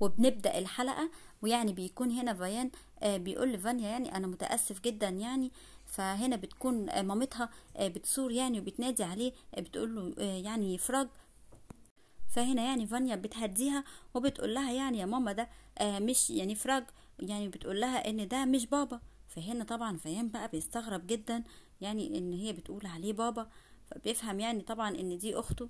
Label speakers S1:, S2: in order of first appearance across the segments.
S1: وبنبدا الحلقه ويعني بيكون هنا فيان آه، بيقول لفانيا يعني انا متاسف جدا يعني فهنا بتكون آه، مامتها آه، بتصور يعني وبتنادي عليه بتقول له يعني يفرج فهنا يعني فانيا بتهديها وبتقول لها يعني يا ماما ده مش يعني فرج يعني بتقول لها ان ده مش بابا فهنا طبعا فيان بقى بيستغرب جدا يعني ان هي بتقول عليه بابا فبيفهم يعني طبعا ان دي اخته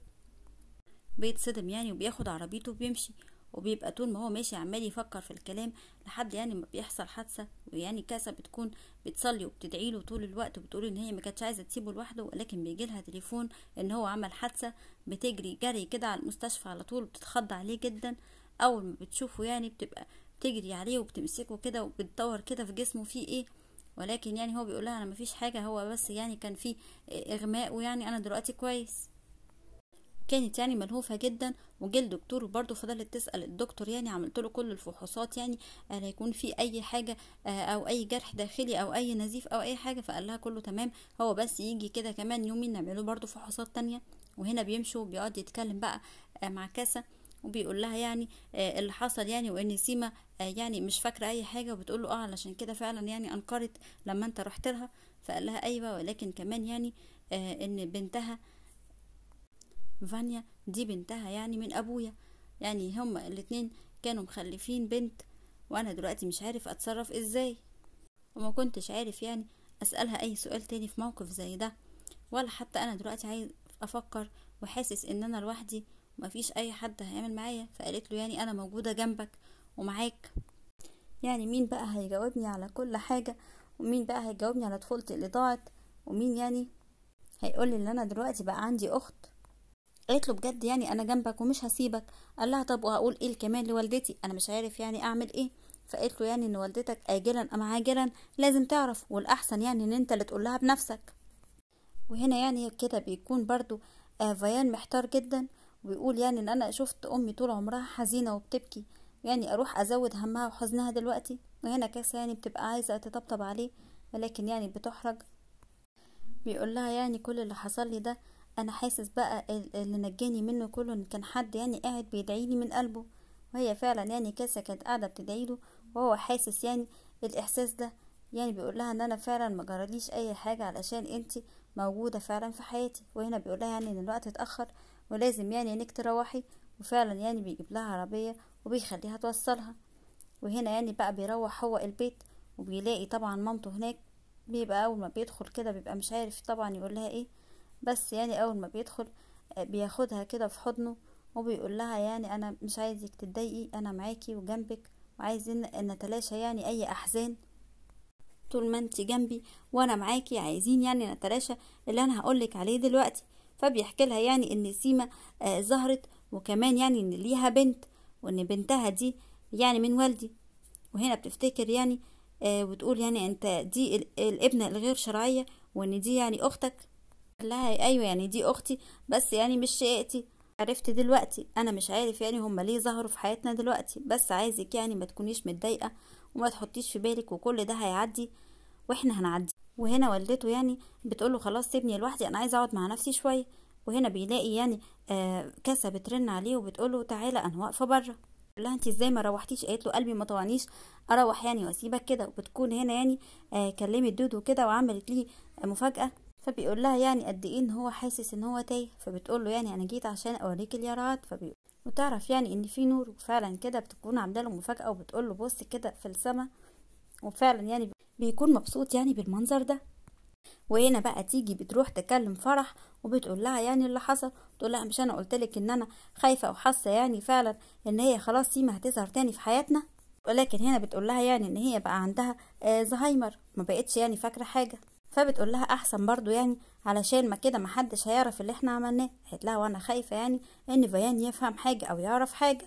S1: بيتصدم يعني وبياخد عربيته وبيمشي وبيبقى طول ما هو ماشي عمال يفكر في الكلام لحد يعني ما بيحصل حادثه ويعني كاسه بتكون بتصلي وبتدعي له طول الوقت وبتقول ان هي ما كانتش عايزه تسيبه لوحده ولكن بيجي لها تليفون ان هو عمل حادثه بتجري جري كده على المستشفى على طول بتتخض عليه جدا اول ما بتشوفه يعني بتبقى بتجري عليه وبتمسكه كده وبتدور كده في جسمه في ايه ولكن يعني هو بيقول لها انا مفيش حاجه هو بس يعني كان في اغماء ويعني انا دلوقتي كويس كانت يعني ملهوفه جدا وجه الدكتور برضو فضلت تسال الدكتور يعني عملت له كل الفحوصات يعني هل آه، يكون في اي حاجه آه، او اي جرح داخلي او اي نزيف او اي حاجه فقال لها كله تمام هو بس يجي كده كمان يومين نعمله برضو فحوصات تانية وهنا بيمشي وبيقعد يتكلم بقى آه، مع كاسه وبيقول لها يعني اللي حصل يعني وان سيما يعني مش فاكره اي حاجه وبتقول له اه علشان كده فعلا يعني انكرت لما انت رحت لها فقال لها ايوه ولكن كمان يعني ان بنتها فانيا دي بنتها يعني من ابويا يعني هما الاتنين كانوا مخلفين بنت وانا دلوقتي مش عارف اتصرف ازاي وما كنتش عارف يعني اسألها اي سؤال تاني في موقف زي ده ولا حتى انا دلوقتي عايز افكر وحاسس ان انا لوحدي ومفيش اي حد هيعمل معايا فقالت له يعني انا موجودة جنبك ومعاك يعني مين بقى هيجاوبني على كل حاجة ومين بقى هيجاوبني على طفولتي اللي ضاعت ومين يعني هيقول لي ان انا دلوقتي بقى عندي اخت قالت له بجد يعني انا جنبك ومش هسيبك قال لها طب وهقول ايه كمان لوالدتي انا مش عارف يعني اعمل ايه فقالت له يعني ان والدتك اجلا ام عاجلا لازم تعرف والاحسن يعني ان انت اللي تقولها بنفسك وهنا يعني كده بيكون برضو آه، فيان محتار جدا ويقول يعني ان انا شفت امي طول عمرها حزينه وبتبكي يعني اروح ازود همها وحزنها دلوقتي وهنا كاسه يعني بتبقى عايزه تطبطب عليه ولكن يعني بتحرج بيقول لها يعني كل اللي حصل لي ده انا حاسس بقى اللي نجاني منه كله ان كان حد يعني قاعد بيدعيلي من قلبه وهي فعلا يعني كاسة كانت قاعدة بتدعيله وهو حاسس يعني الاحساس ده يعني بيقول لها ان انا فعلا ما اي حاجة علشان انت موجودة فعلا في حياتي وهنا بيقول لها يعني ان الوقت اتأخر ولازم يعني انك تروحي وفعلا يعني بيجيب لها عربية وبيخليها توصلها وهنا يعني بقى بيروح هو البيت وبيلاقي طبعا مامته هناك بيبقى اول ما بيدخل كده بيبقى مش عارف طبعا يقول لها ايه بس يعني اول ما بيدخل آه، بياخدها كده في حضنه وبيقول لها يعني انا مش عايزك تتضايقي انا معاكي وجنبك وعايزين نتلاشى يعني اي احزان طول ما انت جنبي وانا معاكي عايزين يعني نتلاشى اللي انا هقولك عليه دلوقتي فبيحكي لها يعني ان سيما آه ظهرت وكمان يعني ان ليها بنت وان بنتها دي يعني من والدي وهنا بتفتكر يعني آه وتقول يعني انت دي الابنة الغير شرعية وان دي يعني اختك قال لها ايوه يعني دي اختي بس يعني مش شقيقتي عرفت دلوقتي انا مش عارف يعني هما ليه ظهروا في حياتنا دلوقتي بس عايزك يعني ما تكونيش متضايقه وما تحطيش في بالك وكل ده هيعدي واحنا هنعدي وهنا والدته يعني بتقوله خلاص سيبني لوحدي انا عايزه اقعد مع نفسي شويه وهنا بيلاقي يعني آه كاسه بترن عليه وبتقوله تعالى انا واقفه بره لا انت ازاي ما روحتيش قالت له قلبي ما طوعنيش اروح يعني واسيبك كده وبتكون هنا يعني آه كلمت دودو كده وعملت ليه مفاجاه فبيقول لها يعني قد ايه ان هو حاسس ان هو تايه فبتقول له يعني انا جيت عشان اوريك اليارات فبيقول وتعرف يعني ان في نور وفعلا كده بتكون عامله له مفاجاه وبتقول له بص كده في السما وفعلا يعني بيكون مبسوط يعني بالمنظر ده وهنا بقى تيجي بتروح تكلم فرح وبتقول لها يعني اللي حصل تقول لها مش انا قلت لك ان انا خايفه وحاسه يعني فعلا ان هي خلاص سيما هتظهر تاني في حياتنا ولكن هنا بتقول لها يعني ان هي بقى عندها آه زهايمر ما بقتش يعني فاكره حاجه فبتقول لها احسن برضو يعني علشان ما كده محدش هيعرف اللي احنا عملناه قالت لها وانا خايفه يعني ان فيان يفهم حاجه او يعرف حاجه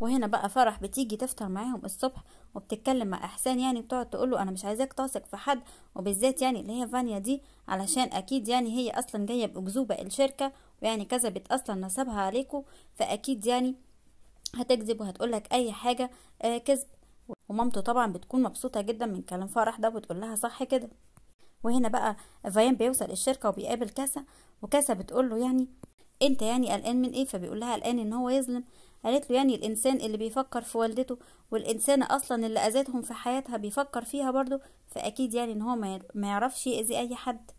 S1: وهنا بقى فرح بتيجي تفطر معاهم الصبح وبتتكلم مع احسان يعني بتقعد تقول له انا مش عايزاك تثق في حد وبالذات يعني اللي هي فانيا دي علشان اكيد يعني هي اصلا جايه باكذوبه الشركه ويعني كذبت اصلا نسبها عليكم فاكيد يعني هتكذب وهتقول لك اي حاجه آه، كذب ومامته طبعا بتكون مبسوطه جدا من كلام فرح ده وبتقول لها صح كده وهنا بقى فيان بيوصل الشركه وبيقابل كاسا وكاسا بتقول له يعني انت يعني قلقان من ايه فبيقول لها قلقان ان هو يظلم قالت له يعني الانسان اللي بيفكر في والدته والانسانه اصلا اللي اذتهم في حياتها بيفكر فيها برضو فاكيد يعني ان هو ما يعرفش يأذي اي حد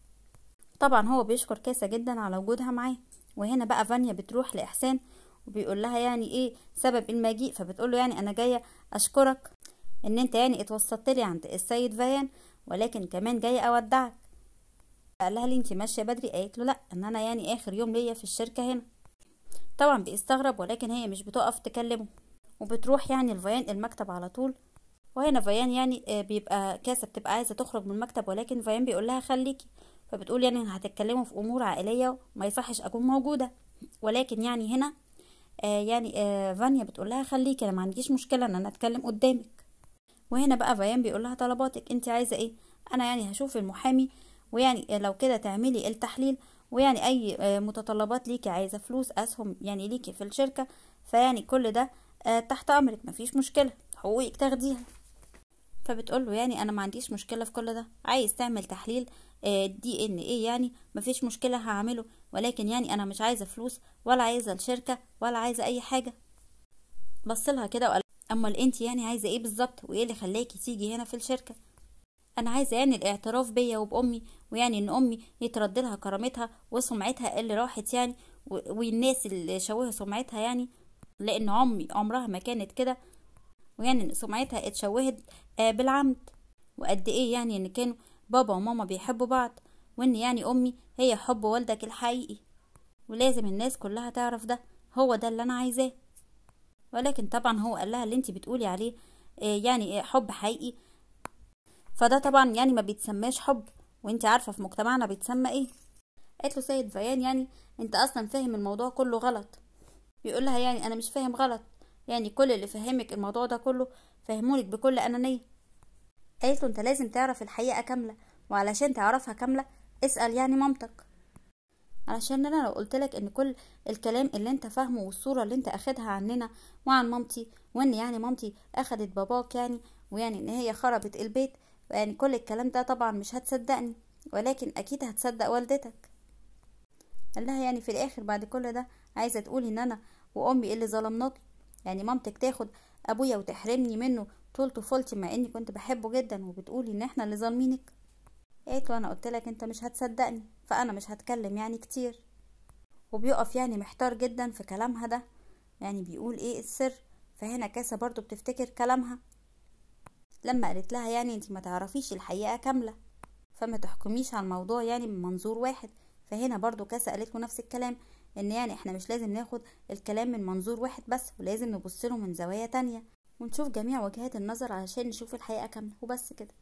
S1: طبعا هو بيشكر كاسا جدا على وجودها معاه وهنا بقى فانيا بتروح لإحسان وبيقول لها يعني ايه سبب المجيء فبتقول له يعني انا جاية اشكرك ان انت يعني اتوسطت لي عند السيد فيان ولكن كمان جاي اودعك قال لها لي انت ماشيه بدري قالت له لا ان انا يعني اخر يوم ليا في الشركه هنا طبعا بيستغرب ولكن هي مش بتقف تكلمه وبتروح يعني الفيان المكتب على طول وهنا فيان يعني آه، بيبقى كاسة بتبقى عايزة تخرج من المكتب ولكن فيان بيقول لها خليكي فبتقول يعني هتتكلموا في أمور عائلية وما يصحش أكون موجودة ولكن يعني هنا آه يعني آه فانيا بتقول لها خليكي أنا ما عنديش مشكلة إن أنا أتكلم قدامك وهنا بقى بيان بيقول لها طلباتك انت عايزه ايه انا يعني هشوف المحامي ويعني لو كده تعملي التحليل ويعني اي آه، متطلبات ليكي عايزه فلوس اسهم يعني ليكي في الشركه فيعني كل ده آه، تحت امرك مفيش مشكله حقوقك تاخديها فبتقول له يعني انا ما عنديش مشكله في كل ده عايز تعمل تحليل آه، دي ان ايه يعني مفيش مشكله هعمله ولكن يعني انا مش عايزه فلوس ولا عايزه الشركه ولا عايزه اي حاجه بصلها كده وقال امال انت يعني عايزه ايه بالظبط وايه اللي خلاكي تيجي هنا في الشركه انا عايزه يعني الاعتراف بيا وبامي ويعني ان امي يترد لها كرامتها وسمعتها اللي راحت يعني والناس اللي شوهوا سمعتها يعني لان امي عمرها ما كانت كده ويعني سمعتها اتشوهت آه، بالعمد وقد ايه يعني ان كانوا بابا وماما بيحبوا بعض وان يعني امي هي حب والدك الحقيقي ولازم الناس كلها تعرف ده هو ده اللي انا عايزاه ولكن طبعا هو قال لها اللي انت بتقولي عليه آه، يعني آه، حب حقيقي فده طبعا يعني ما بيتسماش حب وانت عارفه في مجتمعنا بيتسمى ايه قالت له سيد فيان يعني انت اصلا فاهم الموضوع كله غلط بيقول لها يعني انا مش فاهم غلط يعني كل اللي فهمك الموضوع ده كله فهمولك بكل انانيه قالت له انت لازم تعرف الحقيقه كامله وعلشان تعرفها كامله اسال يعني مامتك علشان انا لو قلت لك ان كل الكلام اللي انت فاهمه والصوره اللي انت اخدها عننا وعن مامتي وان يعني مامتي اخدت باباك يعني ويعني ان هي خربت البيت يعني كل الكلام ده طبعا مش هتصدقني ولكن اكيد هتصدق والدتك قال لها يعني في الاخر بعد كل ده عايزه تقولي ان انا وامي اللي ظلمناكي يعني مامتك تاخد ابويا وتحرمني منه طول طفولتي مع اني كنت بحبه جدا وبتقولي ان احنا اللي ظالمينك قالت له انا قلت لك انت مش هتصدقني فانا مش هتكلم يعني كتير وبيقف يعني محتار جدا في كلامها ده يعني بيقول ايه السر فهنا كاسة برضو بتفتكر كلامها لما قالت لها يعني انت ما تعرفيش الحقيقة كاملة فما تحكميش على الموضوع يعني من منظور واحد فهنا برضو كاسة قالت له نفس الكلام ان يعني احنا مش لازم ناخد الكلام من منظور واحد بس ولازم نبص له من زوايا تانية ونشوف جميع وجهات النظر علشان نشوف الحقيقة كاملة وبس كده